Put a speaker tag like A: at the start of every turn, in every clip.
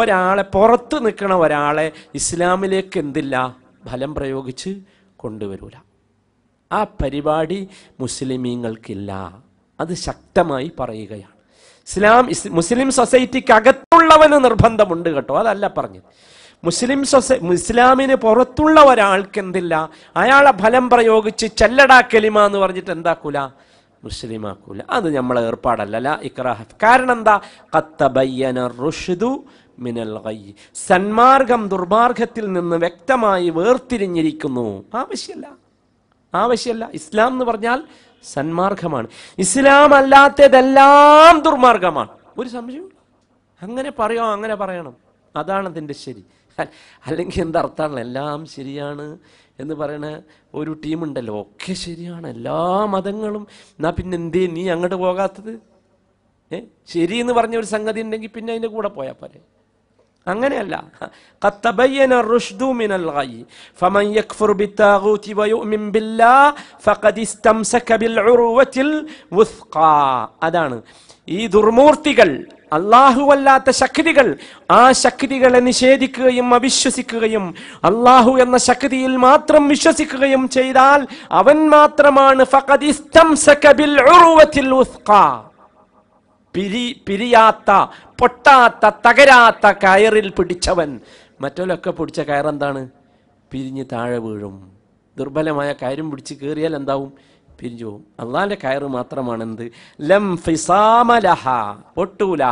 A: ഒരാളെ പുറത്ത് നിൽക്കണ ഒരാളെ ഇസ്ലാമിലേക്ക് എന്തില്ല ഫലം പ്രയോഗിച്ച് കൊണ്ടുവരൂല ആ പരിപാടി മുസ്ലിമീങ്ങൾക്കില്ല അത് ശക്തമായി പറയുകയാണ് ഇസ്ലാം മുസ്ലിം അകത്തുള്ളവന് നിർബന്ധമുണ്ട് കേട്ടോ അതല്ല പറഞ്ഞത് മുസ്ലിം സൊസൈ ഇസ്ലാമിന് പുറത്തുള്ള ഒരാൾക്ക് എന്തില്ല അയാളെ ഫലം പ്രയോഗിച്ച് ചെല്ലടാ കെലിമ എന്ന് പറഞ്ഞിട്ട് എന്താക്കൂല മുസ്ലിമാക്കൂല അത് നമ്മളെ ഏർപ്പാടല്ല ലാ ഇക്രാഹഫ് കാരണം എന്താ കത്തബയ്യന റുഷുദു മിനൽ ഗൈ സന്മാർഗം ദുർമാർഗത്തിൽ നിന്ന് വ്യക്തമായി വേർതിരിഞ്ഞിരിക്കുന്നു ആവശ്യല്ല ആവശ്യമല്ല ഇസ്ലാം എന്ന് പറഞ്ഞാൽ സന്മാർഗമാണ് ഇസ്ലാം അല്ലാത്തതെല്ലാം ദുർമാർഗമാണ് ഒരു സംശയം അങ്ങനെ പറയോ അങ്ങനെ പറയണം അതാണ് അതിൻ്റെ ശരി വെച്ചാൽ അല്ലെങ്കിൽ എന്താ അർത്ഥമാണല്ലോ എല്ലാം ശരിയാണ് എന്ന് പറയണ ഒരു ടീമുണ്ടല്ലോ ഒക്കെ ശരിയാണ് എല്ലാ മതങ്ങളും എന്നാൽ പിന്നെ എന്തേ നീ അങ്ങോട്ട് പോകാത്തത് ഏ ശരി എന്ന് പറഞ്ഞ ഒരു സംഗതി ഉണ്ടെങ്കിൽ പിന്നെ അതിൻ്റെ കൂടെ പോയാൽ പോരെ അങ്ങനെയല്ല റുഷ്ദു മിനൽ ഫമൻ ബില്ലാ ബിൽ അതാണ് ഈ ദുർമൂർത്തികൾ അള്ളാഹുവല്ലാത്ത ശക്തികൾ ആ ശക്തികളെ നിഷേധിക്കുകയും അവിശ്വസിക്കുകയും അള്ളാഹു എന്ന ശക്തിയിൽ മാത്രം വിശ്വസിക്കുകയും ചെയ്താൽ അവൻ മാത്രമാണ് പിരിയാത്ത പൊട്ടാത്ത തകരാത്ത കയറിൽ പിടിച്ചവൻ മറ്റൊലൊക്കെ പിടിച്ച കയറെന്താണ് പിരിഞ്ഞ് താഴെ വീഴും ദുർബലമായ കയറും പിടിച്ച് കയറിയാൽ എന്താവും പിരിഞ്ഞു പോകും അള്ളാന്റെ കയറ് മാത്രമാണ് എന്ത് ലം ഫിസാമലഹ പൊട്ടൂല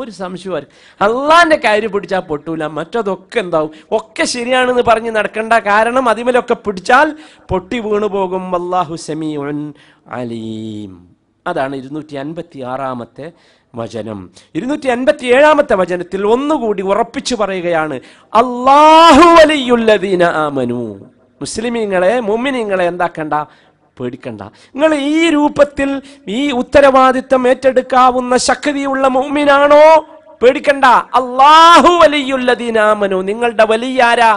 A: ഒരു സംശയം അള്ളാന്റെ കയറി പിടിച്ചാൽ പൊട്ടൂല മറ്റതൊക്കെ എന്താവും ഒക്കെ ശരിയാണെന്ന് പറഞ്ഞ് നടക്കേണ്ട കാരണം അതിമലൊക്കെ പിടിച്ചാൽ പൊട്ടി വീണു പോകും അള്ളാഹു അലീം അതാണ് ഇരുന്നൂറ്റി അൻപത്തി ആറാമത്തെ വചനം ഇരുന്നൂറ്റി അൻപത്തി ഏഴാമത്തെ വചനത്തിൽ ഒന്നുകൂടി ഉറപ്പിച്ചു പറയുകയാണ് അള്ളാഹു വലിയുള്ളതീന ആമനു മുസ്ലിമീങ്ങളെ മുമ്മിനീങ്ങളെ എന്താക്കണ്ട പേടിക്കണ്ട നിങ്ങൾ ഈ രൂപത്തിൽ ഈ ഉത്തരവാദിത്വം ഏറ്റെടുക്കാവുന്ന ശക്തിയുള്ള മൂമിനാണോ പേടിക്കണ്ട അള്ളാഹു വലിയുള്ളതിനാമനോ നിങ്ങളുടെ വലിയ ആരാ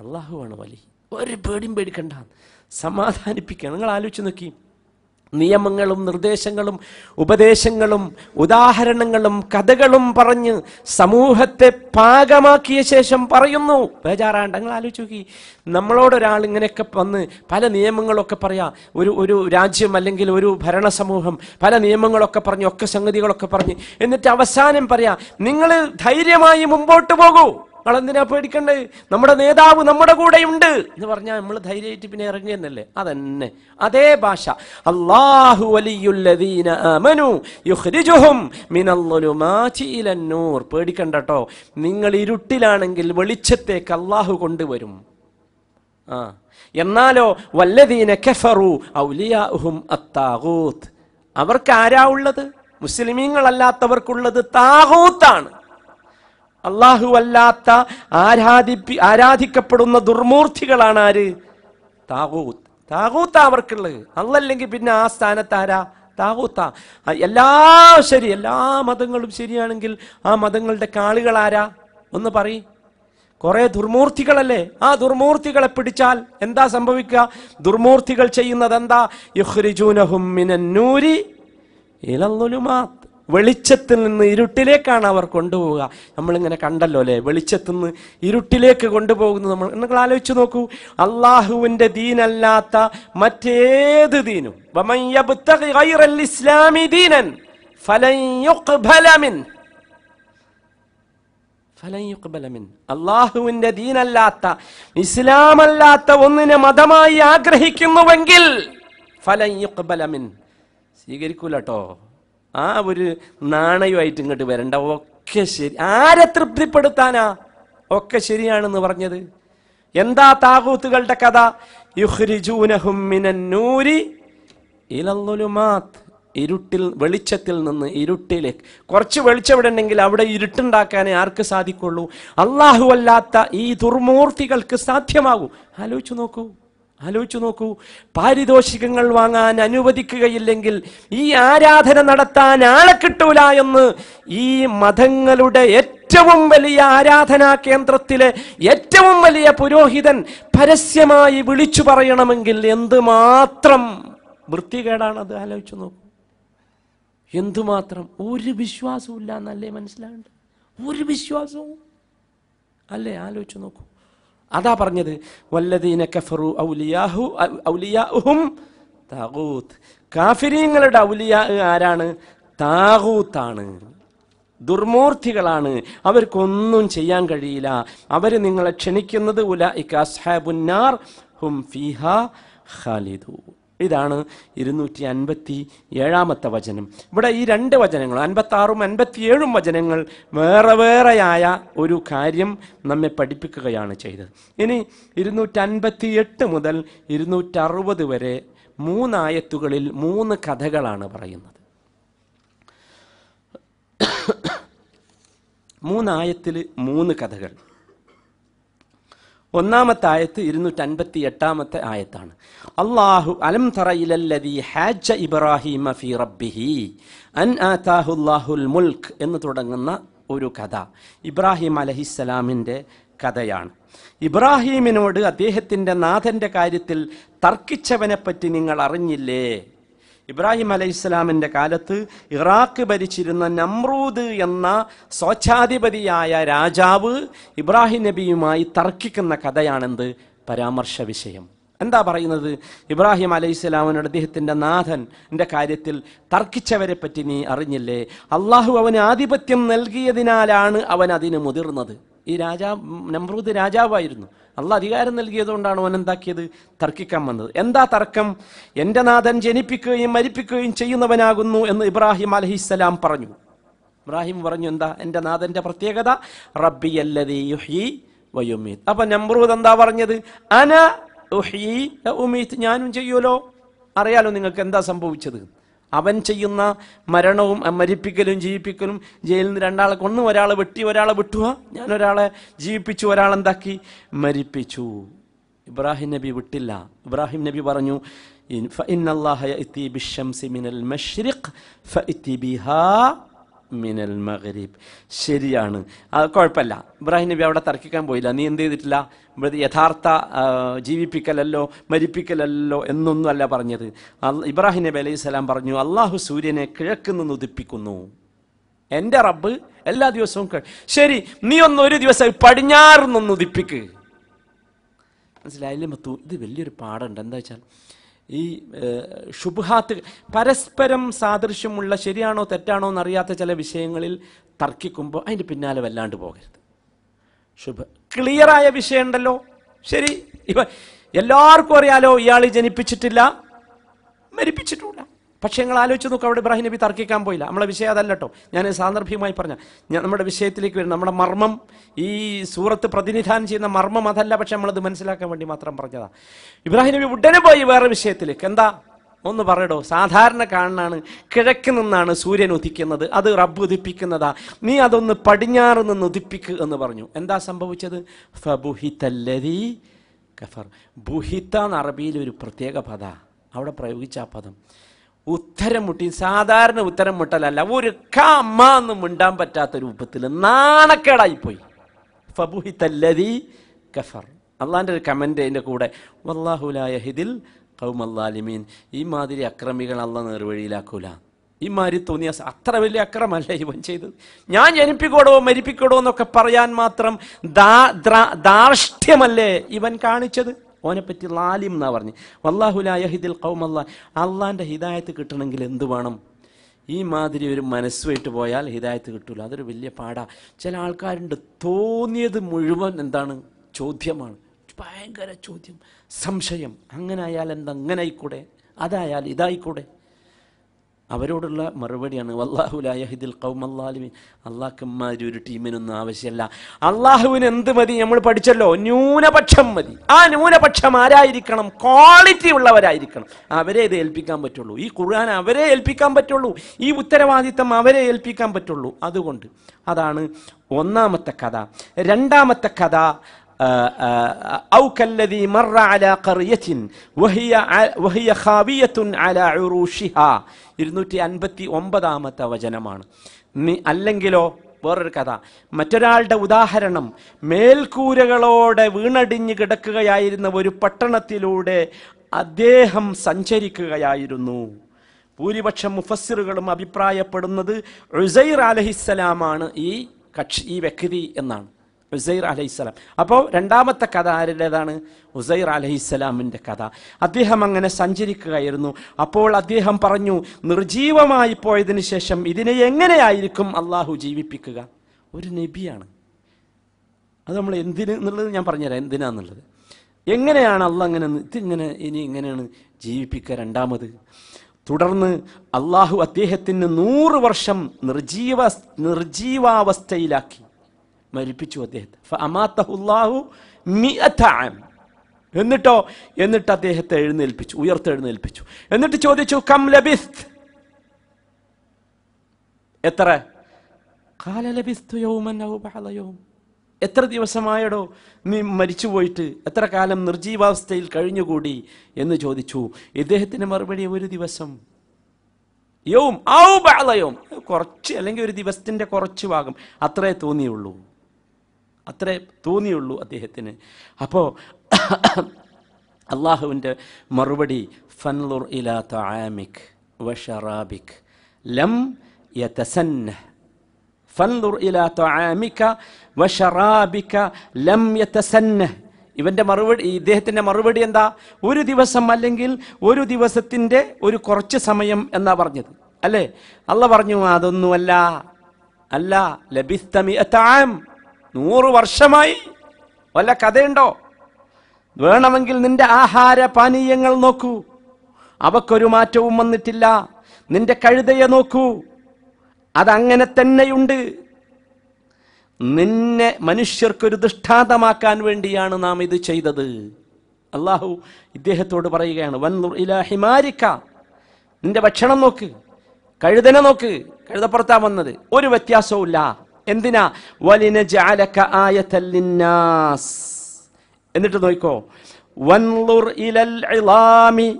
A: ആണ് വലി ഒരു പേടിയും പേടിക്കണ്ട സമാധാനിപ്പിക്കുക നിങ്ങൾ ആലോചിച്ച് നോക്കി നിയമങ്ങളും നിർദ്ദേശങ്ങളും ഉപദേശങ്ങളും ഉദാഹരണങ്ങളും കഥകളും പറഞ്ഞ് സമൂഹത്തെ പാകമാക്കിയ ശേഷം പറയുന്നു ബേജാറാണ്ട് നിങ്ങൾ ആലോചിച്ചു നോക്കി നമ്മളോടൊരാൾ ഇങ്ങനെയൊക്കെ വന്ന് പല നിയമങ്ങളൊക്കെ പറയാ ഒരു ഒരു രാജ്യം അല്ലെങ്കിൽ ഒരു ഭരണ സമൂഹം പല നിയമങ്ങളൊക്കെ പറഞ്ഞ് ഒക്കെ സംഗതികളൊക്കെ പറഞ്ഞ് എന്നിട്ട് അവസാനം പറയാ നിങ്ങൾ ധൈര്യമായി മുമ്പോട്ട് പോകൂ നിങ്ങളെന്തിനാ പേടിക്കണ്ടേ നമ്മുടെ നേതാവ് നമ്മുടെ കൂടെയുണ്ട് എന്ന് പറഞ്ഞാൽ നമ്മൾ ധൈര്യമായിട്ട് പിന്നെ ഇറങ്ങി അതന്നെ അതേ ഭാഷ അള്ളാഹു പേടിക്കണ്ടട്ടോ നിങ്ങൾ ഇരുട്ടിലാണെങ്കിൽ വെളിച്ചത്തേക്ക് അള്ളാഹു കൊണ്ടുവരും ആ എന്നാലോ വല്ലദീന കെഫറു ഔലിയാഹും അത്താകൂത്ത് അവർക്ക് ആരാ ഉള്ളത് മുസ്ലിമീങ്ങളല്ലാത്തവർക്കുള്ളത് താകൂത്താണ് അള്ളാഹുവല്ലാത്ത ആരാധിപ്പി ആരാധിക്കപ്പെടുന്ന ദുർമൂർത്തികളാണ് ആര് താകൂത്ത് താകൂത്ത അവർക്കുള്ളത് അല്ലല്ലെങ്കിൽ പിന്നെ ആ സ്ഥാനത്ത് ആരാ താകൂത്ത എല്ലാ ശരി എല്ലാ മതങ്ങളും ശരിയാണെങ്കിൽ ആ മതങ്ങളുടെ കാളുകൾ ആരാ ഒന്ന് പറയും കുറെ ദുർമൂർത്തികളല്ലേ ആ ദുർമൂർത്തികളെ പിടിച്ചാൽ എന്താ സംഭവിക്കുക ദുർമൂർത്തികൾ ചെയ്യുന്നത് എന്താ യുഹ്രിജൂനഹും മിനന്നൂരി വെളിച്ചത്തിൽ നിന്ന് ഇരുട്ടിലേക്കാണ് അവർ കൊണ്ടുപോവുക നമ്മളിങ്ങനെ കണ്ടല്ലോ അല്ലെ വെളിച്ചത്തിൽ നിന്ന് ഇരുട്ടിലേക്ക് കൊണ്ടുപോകുന്നത് നമ്മൾ നിങ്ങൾ ആലോചിച്ച് നോക്കൂ അള്ളാഹുവിന്റെ ദീനല്ലാത്ത മറ്റേത് ദീനും ഇസ്ലാമി അള്ളാഹുവിന്റെ ദീനല്ലാത്ത ഇസ്ലാമല്ലാത്ത ഒന്നിനെ മതമായി ആഗ്രഹിക്കുന്നുവെങ്കിൽ സ്വീകരിക്കൂലട്ടോ ആ ഒരു നാണയമായിട്ട് ഇങ്ങോട്ട് വരണ്ട ഒക്കെ ശരി ആരെ തൃപ്തിപ്പെടുത്താനാ ഒക്കെ ശരിയാണെന്ന് പറഞ്ഞത് എന്താ താകൂത്തുകളുടെ കഥ ഇരുട്ടിൽ വെളിച്ചത്തിൽ നിന്ന് ഇരുട്ടിലേക്ക് കുറച്ച് വെളിച്ചം ഇവിടെ ഉണ്ടെങ്കിൽ അവിടെ ഇരുട്ടുണ്ടാക്കാനേ ആർക്ക് സാധിക്കുള്ളൂ അള്ളാഹു അല്ലാത്ത ഈ ദുർമൂർത്തികൾക്ക് സാധ്യമാകൂ ആലോചിച്ചു നോക്കൂ ആലോചിച്ചു നോക്കൂ പാരിതോഷികങ്ങൾ വാങ്ങാൻ അനുവദിക്കുകയില്ലെങ്കിൽ ഈ ആരാധന നടത്താൻ ആളെ കിട്ടൂല എന്ന് ഈ മതങ്ങളുടെ ഏറ്റവും വലിയ ആരാധനാ കേന്ദ്രത്തിലെ ഏറ്റവും വലിയ പുരോഹിതൻ പരസ്യമായി വിളിച്ചു പറയണമെങ്കിൽ എന്തുമാത്രം വൃത്തികേടാണത് ആലോചിച്ചു നോക്കൂ എന്തുമാത്രം ഒരു വിശ്വാസവും ഇല്ല എന്നല്ലേ മനസ്സിലാകണ്ട ഒരു വിശ്വാസവും അല്ലേ ആലോചിച്ചു നോക്കൂ അതാ പറഞ്ഞത് വല്ലദീന കഫറു ഔലിയാഹു ഔലിയാഹും താകൂത്ത് കാഫിരീങ്ങളുടെ ഔലിയാ ആരാണ് താകൂത്താണ് ദുർമൂർത്തികളാണ് അവർക്കൊന്നും ചെയ്യാൻ കഴിയില്ല അവർ നിങ്ങളെ ക്ഷണിക്കുന്നത് ഉല ഇക്കാസ്ഹാബുന്നാർ ഹും ഫിഹ ഖാലിദൂ ഇതാണ് ഇരുന്നൂറ്റി അൻപത്തി ഏഴാമത്തെ വചനം ഇവിടെ ഈ രണ്ട് വചനങ്ങളും അൻപത്താറും അൻപത്തിയേഴും വചനങ്ങൾ വേറെ വേറെയായ ഒരു കാര്യം നമ്മെ പഠിപ്പിക്കുകയാണ് ചെയ്തത് ഇനി അൻപത്തി എട്ട് മുതൽ ഇരുന്നൂറ്ററുപത് വരെ മൂന്നായത്തുകളിൽ മൂന്ന് കഥകളാണ് പറയുന്നത് മൂന്നായത്തിൽ മൂന്ന് കഥകൾ ഒന്നാമത്തെ ആയത്ത് അൻപത്തി എട്ടാമത്തെ ആയത്താണ് അള്ളാഹു അലം തറയിലല്ലതി ഹാജ ഇബ്രാഹിമ ഫി റബ്ബിഹി അൻ ആതാഹുല്ലാഹുൽ മുൽക്ക് എന്ന് തുടങ്ങുന്ന ഒരു കഥ ഇബ്രാഹിം അലഹിസ്സലാമിൻ്റെ കഥയാണ് ഇബ്രാഹീമിനോട് അദ്ദേഹത്തിൻ്റെ നാഥൻ്റെ കാര്യത്തിൽ തർക്കിച്ചവനെപ്പറ്റി നിങ്ങൾ അറിഞ്ഞില്ലേ ഇബ്രാഹിം അലൈഹി ഇസ്ലാമിൻ്റെ കാലത്ത് ഇറാഖ് ഭരിച്ചിരുന്ന നമ്രൂദ് എന്ന സ്വച്ഛാധിപതിയായ രാജാവ് ഇബ്രാഹിം നബിയുമായി തർക്കിക്കുന്ന കഥയാണെന്ത് പരാമർശ വിഷയം എന്താ പറയുന്നത് ഇബ്രാഹിം അലൈഹി സ്വലാമിനോട് അദ്ദേഹത്തിന്റെ നാഥൻ എന്റെ കാര്യത്തിൽ തർക്കിച്ചവരെ പറ്റി നീ അറിഞ്ഞില്ലേ അള്ളാഹു അവന് ആധിപത്യം നൽകിയതിനാലാണ് അവൻ അതിന് മുതിർന്നത് ഈ രാജാവ് നമ്രൂദ് രാജാവായിരുന്നു അള്ള അധികാരം നൽകിയതുകൊണ്ടാണ് അവൻ എന്താക്കിയത് തർക്കിക്കാൻ വന്നത് എന്താ തർക്കം എൻ്റെ നാഥൻ ജനിപ്പിക്കുകയും മരിപ്പിക്കുകയും ചെയ്യുന്നവനാകുന്നു എന്ന് ഇബ്രാഹിം അലഹിസ്സലാം പറഞ്ഞു ഇബ്രാഹിം പറഞ്ഞു എന്താ എൻ്റെ നാഥൻ്റെ പ്രത്യേകത റബ്ബി അല്ലതി വയുമീത് അപ്പം നമ്രൂദ് എന്താ പറഞ്ഞത് അന ഉഹി ഉമീത് ഞാനും ചെയ്യുമല്ലോ അറിയാലോ നിങ്ങൾക്ക് എന്താ സംഭവിച്ചത് അവൻ ചെയ്യുന്ന മരണവും മരിപ്പിക്കലും ജീവിപ്പിക്കലും ജയിലിൽ നിന്ന് രണ്ടാളെ കൊന്ന് ഒരാളെ വെട്ടി ഒരാളെ വിട്ടുക ഞാൻ ഒരാളെ ജീവിപ്പിച്ചു ഒരാളെന്താക്കി മരിപ്പിച്ചു ഇബ്രാഹിം നബി വിട്ടില്ല ഇബ്രാഹിം നബി പറഞ്ഞു ഫ ഇന്നല്ലാഹ ഇത്തി ബിഷംസി മിനൽ മശ്രിഖ് ഇത്തി ബിഹാ മിനൽ മഗരീബ് ശരിയാണ് അത് കുഴപ്പമില്ല ഇബ്രാഹിം നബി അവിടെ തർക്കിക്കാൻ പോയില്ല നീ എന്ത് ചെയ്തിട്ടില്ല യഥാർത്ഥ ജീവിപ്പിക്കലല്ലോ മരിപ്പിക്കലല്ലോ അല്ല പറഞ്ഞത് ഇബ്രാഹിം നബി അലൈഹി സ്വലാം പറഞ്ഞു അള്ളാഹു സൂര്യനെ കിഴക്ക് നിന്ന് ഉദിപ്പിക്കുന്നു എൻ്റെ റബ്ബ് എല്ലാ ദിവസവും ശരി നീ ഒന്ന് ഒരു ദിവസം പടിഞ്ഞാറ് നിന്ന് ഉദിപ്പിക്ക് മനസ്സിലായില്ലേ മത്തു ഇത് വലിയൊരു പാടുണ്ട് എന്താ വെച്ചാൽ ഈ ഷുബുഹാത്ത് പരസ്പരം സാദൃശ്യമുള്ള ശരിയാണോ തെറ്റാണോ എന്നറിയാത്ത ചില വിഷയങ്ങളിൽ തർക്കിക്കുമ്പോൾ അതിൻ്റെ പിന്നാലെ വല്ലാണ്ട് പോകരുത് ശുഭ ക്ലിയറായ വിഷയമുണ്ടല്ലോ ശരി ഇവ എല്ലാവർക്കും അറിയാലോ ഇയാൾ ജനിപ്പിച്ചിട്ടില്ല മരിപ്പിച്ചിട്ടുമില്ല പക്ഷേ ഞങ്ങൾ ആലോചിച്ച് നോക്കുക അവിടെ ഇബ്രാഹിം നബി തർക്കിക്കാൻ പോയില്ല നമ്മളെ വിഷയം അതല്ല കേട്ടോ ഞാൻ സാന്ദർഭികമായി പറഞ്ഞ നമ്മുടെ വിഷയത്തിലേക്ക് വരും നമ്മുടെ മർമ്മം ഈ സൂറത്ത് പ്രതിനിധാനം ചെയ്യുന്ന മർമ്മം അതല്ല പക്ഷെ നമ്മളത് മനസ്സിലാക്കാൻ വേണ്ടി മാത്രം പറഞ്ഞതാണ് ഇബ്രാഹിം നബി ഉടനെ പോയി വേറെ വിഷയത്തിലേക്ക് എന്താ ഒന്ന് പറയടോ സാധാരണ കാണാനാണ് കിഴക്ക് നിന്നാണ് സൂര്യൻ ഉദിക്കുന്നത് അത് റബ്ബ് ഉദിപ്പിക്കുന്നതാ നീ അതൊന്ന് പടിഞ്ഞാറ് നിന്ന് ഉദിപ്പിക്ക് എന്ന് പറഞ്ഞു എന്താ സംഭവിച്ചത് ഫബുഹിതല്ലരി കഫർ ബുഹിത്ത എന്ന അറബിയിൽ ഒരു പ്രത്യേക പദ അവിടെ പ്രയോഗിച്ച ആ പദം ഉത്തരം മുട്ടി സാധാരണ ഉത്തരം മുട്ടലല്ല ഒരു കമ്മ എന്ന് മിണ്ടാൻ പറ്റാത്ത രൂപത്തിൽ നാണക്കേടായി പോയി ഫബുഹിത്തല്ലതി കഫർ അള്ളാൻ്റെ ഒരു കമൻ്റ് എൻ്റെ കൂടെ വല്ലാഹുലായഹിദിൽ കൗമല്ലാലിമീൻ ഈ മാതിരി അക്രമികൾ അല്ല നേർവഴിയിലാക്കൂല ഈ മാതിരി തോന്നിയ അത്ര വലിയ അക്രമല്ല ഇവൻ ചെയ്തത് ഞാൻ ജനിപ്പിക്കോടോ മരിപ്പിക്കോടോ എന്നൊക്കെ പറയാൻ മാത്രം ദാ ധാർഷ്ട്യമല്ലേ ഇവൻ കാണിച്ചത് ഓനെപ്പറ്റി ലാലിം എന്നാ പറഞ്ഞു വല്ലാഹുലായഹിദിൽ കൗമല്ല അള്ളാൻ്റെ ഹിദായത്ത് കിട്ടണമെങ്കിൽ എന്ത് വേണം ഈ മാതിരി ഒരു മനസ്സുമായിട്ട് പോയാൽ ഹിദായത്ത് കിട്ടൂല അതൊരു വലിയ പാടാ ചില ആൾക്കാരുണ്ട് തോന്നിയത് മുഴുവൻ എന്താണ് ചോദ്യമാണ് ഭയങ്കര ചോദ്യം സംശയം അങ്ങനെ ആയാൽ എന്താ അങ്ങനെ ആയിക്കൂടെ അതായാൽ ഇതായിക്കൂടെ അവരോടുള്ള മറുപടിയാണ് കൗമ കൗമല്ലാലിമിൻ അള്ളാഹ്ക്കന്മാർ ഒരു ടീമിനൊന്നും ആവശ്യമല്ല അള്ളാഹുവിന് എന്ത് മതി നമ്മൾ പഠിച്ചല്ലോ ന്യൂനപക്ഷം മതി ആ ന്യൂനപക്ഷം ആരായിരിക്കണം ക്വാളിറ്റി ഉള്ളവരായിരിക്കണം അവരെ ഇത് ഏൽപ്പിക്കാൻ പറ്റുള്ളൂ ഈ ഖുർആൻ അവരെ ഏൽപ്പിക്കാൻ പറ്റുള്ളൂ ഈ ഉത്തരവാദിത്തം അവരെ ഏൽപ്പിക്കാൻ പറ്റുള്ളൂ അതുകൊണ്ട് അതാണ് ഒന്നാമത്തെ കഥ രണ്ടാമത്തെ കഥ أو كالذي مر على قرية وهي وهي خاوية على عروشها ഇരുന്നൂറ്റി അൻപത്തി ഒമ്പതാമത്തെ വചനമാണ് അല്ലെങ്കിലോ വേറൊരു കഥ മറ്റൊരാളുടെ ഉദാഹരണം മേൽക്കൂരകളോടെ വീണടിഞ്ഞു കിടക്കുകയായിരുന്ന ഒരു പട്ടണത്തിലൂടെ അദ്ദേഹം സഞ്ചരിക്കുകയായിരുന്നു ഭൂരിപക്ഷം മുഫസ്സിറുകളും അഭിപ്രായപ്പെടുന്നത് ഉസൈർ അലഹിസ്സലാമാണ് ഈ കക്ഷി ഈ വ്യക്തി എന്നാണ് ഉസൈർ അലഹിസ്സലാം അപ്പോൾ രണ്ടാമത്തെ കഥ ആരുടേതാണ് ഉസൈർ അലഹിസ്സലാമിൻ്റെ കഥ അദ്ദേഹം അങ്ങനെ സഞ്ചരിക്കുകയായിരുന്നു അപ്പോൾ അദ്ദേഹം പറഞ്ഞു നിർജീവമായി പോയതിന് ശേഷം ഇതിനെ എങ്ങനെയായിരിക്കും അള്ളാഹു ജീവിപ്പിക്കുക ഒരു നബിയാണ് അത് നമ്മൾ എന്തിന് എന്നുള്ളത് ഞാൻ പറഞ്ഞുതരാം എന്തിനാന്നുള്ളത് എങ്ങനെയാണ് അള്ള അങ്ങനെ ഇതിങ്ങനെ ഇനി എങ്ങനെയാണ് ജീവിപ്പിക്കുക രണ്ടാമത് തുടർന്ന് അള്ളാഹു അദ്ദേഹത്തിന് നൂറ് വർഷം നിർജീവ നിർജീവാവസ്ഥയിലാക്കി മരിപ്പിച്ചു അദ്ദേഹത്തെ അമാത്തഹുല്ലാഹു എന്നിട്ടോ എന്നിട്ട് അദ്ദേഹത്തെ എഴുന്നേൽപ്പിച്ചു ഉയർത്തെഴുന്നേൽപ്പിച്ചു എന്നിട്ട് ചോദിച്ചു കം ലബിസ്ത് എത്ര കാല ലബിസ്തു യൗമൻ എത്ര ദിവസമായടോ നീ മരിച്ചു പോയിട്ട് എത്ര കാലം നിർജീവാവസ്ഥയിൽ കഴിഞ്ഞുകൂടി എന്ന് ചോദിച്ചു ഇദ്ദേഹത്തിന് മറുപടി ഒരു ദിവസം യൗം ഔ ബാളയവും കുറച്ച് അല്ലെങ്കിൽ ഒരു ദിവസത്തിന്റെ കുറച്ച് ഭാഗം അത്രേ തോന്നിയുള്ളൂ അത്രേ തോന്നിയുള്ളൂ അദ്ദേഹത്തിന് അപ്പോൾ അള്ളാഹുവിൻ്റെ മറുപടി ഫൻലുർ ഇലാ താമിക് വഷറാബിക് ലം യതസന്ന ഫൻലുർ ഇലാ താമിക വഷറാബിക ലം യതസന്ന ഇവൻ്റെ മറുപടി ഇദ്ദേഹത്തിൻ്റെ മറുപടി എന്താ ഒരു ദിവസം അല്ലെങ്കിൽ ഒരു ദിവസത്തിൻ്റെ ഒരു കുറച്ച് സമയം എന്നാ പറഞ്ഞത് അല്ലേ അല്ല പറഞ്ഞു അതൊന്നുമല്ല അല്ല ലഭിസ്തമി താം നൂറ് വർഷമായി വല്ല കഥയുണ്ടോ വേണമെങ്കിൽ നിന്റെ ആഹാര പാനീയങ്ങൾ നോക്കൂ അവക്കൊരു മാറ്റവും വന്നിട്ടില്ല നിന്റെ കഴുതയെ നോക്കൂ അതങ്ങനെ തന്നെയുണ്ട് നിന്നെ മനുഷ്യർക്കൊരു ദൃഷ്ടാന്തമാക്കാൻ വേണ്ടിയാണ് നാം ഇത് ചെയ്തത് അള്ളാഹു ഇദ്ദേഹത്തോട് പറയുകയാണ് വൻ ഇല ഹിമാരിക്ക നിന്റെ ഭക്ഷണം നോക്ക് കഴുതനെ നോക്ക് കഴുതപ്പുറത്താ വന്നത് ഒരു വ്യത്യാസവും എന്തിനാ എന്നിട്ട് നോക്കോ വൻലുർ ഇലൽ ഇലാമി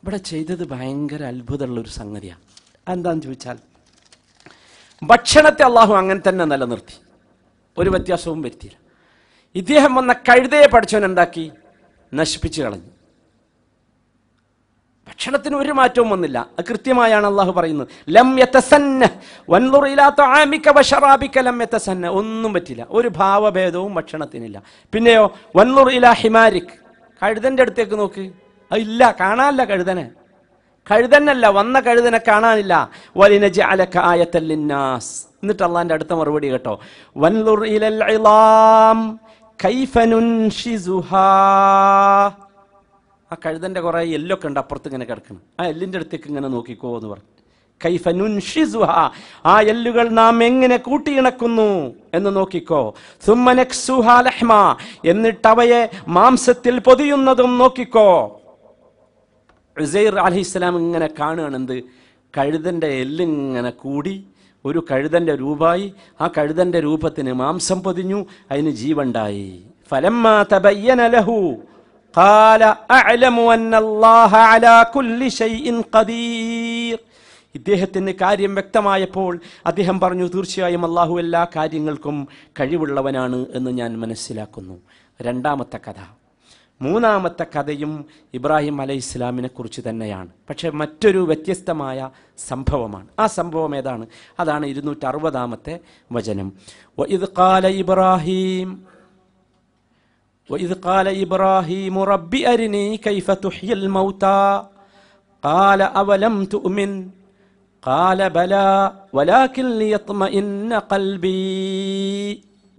A: ഇവിടെ ചെയ്തത് ഭയങ്കര അത്ഭുതമുള്ള ഒരു സംഗതിയാണ് എന്താന്ന് ചോദിച്ചാൽ ഭക്ഷണത്തെ അള്ളാഹു അങ്ങനെ തന്നെ നിലനിർത്തി ഒരു വ്യത്യാസവും വരുത്തിയില്ല ഇദ്ദേഹം വന്ന കഴുതയെ പഠിച്ചവൻ എന്താക്കി നശിപ്പിച്ചു കളഞ്ഞു ഭക്ഷണത്തിന് ഒരു മാറ്റവും വന്നില്ല അത് കൃത്യമായാണ് അള്ളാഹു പറയുന്നത് ലം ലം ഒന്നും പറ്റില്ല ഒരു ഭാവഭേദവും ഭക്ഷണത്തിനില്ല പിന്നെയോ വൻതുറിയില ഹിമാരിക് കഴുതന്റെ അടുത്തേക്ക് നോക്ക് ഇല്ല കാണാനില്ല കഴുതനെ കഴുതനല്ല വന്ന കഴുതനെ കാണാനില്ല വലിനജ് അലക്ക ആയത്തല്ലിന്നാസ് എന്നിട്ട് അള്ളാൻ്റെ അടുത്ത മറുപടി കേട്ടോ വൻതുറിയിലാം ഇലാം ഷിസുഹാ ആ കഴുതൻ്റെ കുറേ എല്ലൊക്കെ ഉണ്ട് അപ്പുറത്ത് ഇങ്ങനെ കിടക്കണം ആ എല്ലിൻ്റെ അടുത്തേക്ക് ഇങ്ങനെ നോക്കിക്കോ എന്ന് പറഞ്ഞു കൈഫനുൻഷിസുഹ ആ എല്ലുകൾ നാം എങ്ങനെ കൂട്ടിയിണക്കുന്നു എന്ന് നോക്കിക്കോ സുമ്മനക്സുഹ എന്നിട്ട് അവയെ മാംസത്തിൽ പൊതിയുന്നതും നോക്കിക്കോ ഉസൈർ അലി ഇസ്ലാം ഇങ്ങനെ കാണുകയാണെന്ത് കഴുതൻ്റെ എല്ലിങ്ങനെ കൂടി ഒരു കഴുതൻ്റെ രൂപായി ആ കഴുതൻ്റെ രൂപത്തിന് മാംസം പൊതിഞ്ഞു അതിന് ജീവുണ്ടായി ഫലമ്മ തബയ്യനലഹു قال أعلم أن الله على كل شيء قدير ഇദ്ദേഹത്തിന് കാര്യം വ്യക്തമായപ്പോൾ അദ്ദേഹം പറഞ്ഞു തീർച്ചയായും അള്ളാഹു എല്ലാ കാര്യങ്ങൾക്കും കഴിവുള്ളവനാണ് എന്ന് ഞാൻ മനസ്സിലാക്കുന്നു രണ്ടാമത്തെ കഥ മൂന്നാമത്തെ കഥയും ഇബ്രാഹിം അലൈഹി ഇസ്ലാമിനെ കുറിച്ച് തന്നെയാണ് പക്ഷേ മറ്റൊരു വ്യത്യസ്തമായ സംഭവമാണ് ആ സംഭവം ഏതാണ് അതാണ് ഇരുന്നൂറ്ററുപതാമത്തെ വചനം ഇബ്രാഹിം وإذ قال إبراهيم رب أرني كيف تحيي الموتى قال أولم تؤمن قال بلى ولكن ليطمئن قلبي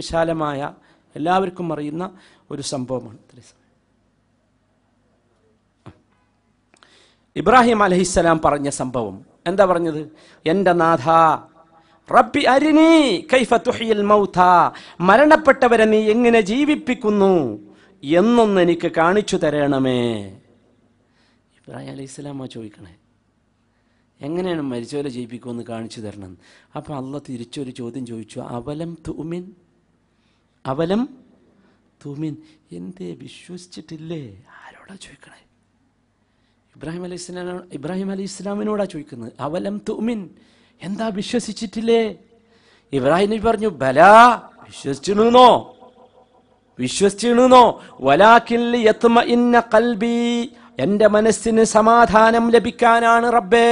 A: مشال مايا إلا بركم مريضنا ورسم إبراهيم عليه السلام برنيا سمبوم عند برنيا عند نادها റബ്ബി അരിനി കൈഫ തുഹിയൽ മൗത മരണപ്പെട്ടവരെ നീ എങ്ങനെ ജീവിപ്പിക്കുന്നു എന്നൊന്ന് എനിക്ക് കാണിച്ചു തരണമേ ഇബ്രാഹിം അലൈഹി ഇസ്ലാമ ചോദിക്കണേ എങ്ങനെയാണ് മരിച്ചവരെ ജയിപ്പിക്കുമെന്ന് കാണിച്ചു തരണം അപ്പോൾ അല്ല തിരിച്ചൊരു ചോദ്യം ചോദിച്ചു അവലം തുമിൻ അവലം തുമിൻ എന്തേ വിശ്വസിച്ചിട്ടില്ലേ ആരോടാ ചോദിക്കണേ ഇബ്രാഹിം അലൈഹി ഇസ്ലാം ഇബ്രാഹിം അലൈഹി ഇസ്ലാമിനോടാ ചോദിക്കുന്നത് അവലം തുമിൻ എന്താ വിശ്വസിച്ചിട്ടില്ലേ ഇബ്രാഹിം നബി പറഞ്ഞു ബല വിശ്വസിച്ചിരുന്നോ വിശ്വസിച്ചിരുന്നോ വലാഖിൽ എത്തുമ ഇന്ന കൽബി എന്റെ മനസ്സിന് സമാധാനം ലഭിക്കാനാണ് റബ്ബേ